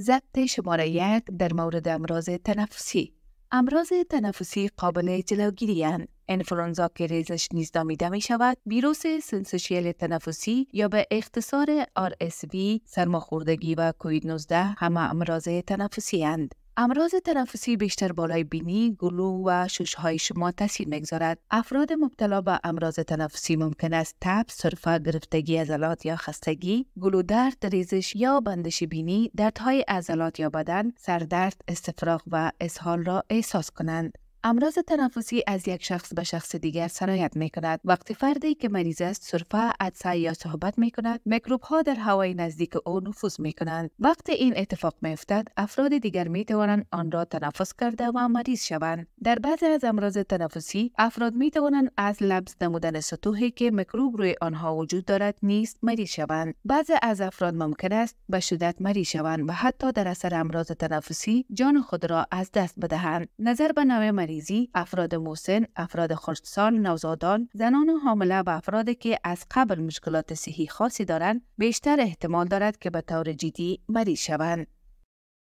ضبط شماره یک در مورد امراض تنفسی امراض تنفسی قابل جلوگیری اند انفلونزا که ریزش نیز دامیده می شود ویروس سنسوشیل تنفسی یا به اختصار RSV سرماخوردگی و کووید 19 همه امراض تنفسی اند امراض تنفسی بیشتر بالای بینی، گلو و ششهای شما تاثیر میگذارد. افراد مبتلا به امراض تنفسی ممکن است تب، سرفه، گرفتگی عضلات یا خستگی، گلو درد، ریزش یا بندش بینی، دردهای عضلات یا بدن، سردرد، استفراغ و اسهال را احساس کنند. امراض تنفسی از یک شخص به شخص دیگر سرایت می کند. وقتی فردی که مریض است سرفه، عدسه یا صحبت می کند، میکروب ها در هوای نزدیک او نفوذ می کند. وقتی این اتفاق می افتد، افراد دیگر می توانند آن را تنفس کرده و مریض شوند. در بعض از امراض تنفسی، افراد می توانند از لبس نمودن سطوحی که میکروب روی آنها وجود دارد نیست مریض شوند. بعضی از افراد ممکن است به شدت مریض شوند و حتی در اثر امراض تنفسی جان خود را از دست بدهند. نظر به نوع افراد موسن، افراد خردسال، نوزادان، زنان حامله و افرادی که از قبل مشکلات صحی خاصی دارند، بیشتر احتمال دارد که به طور جدی مریض شوند.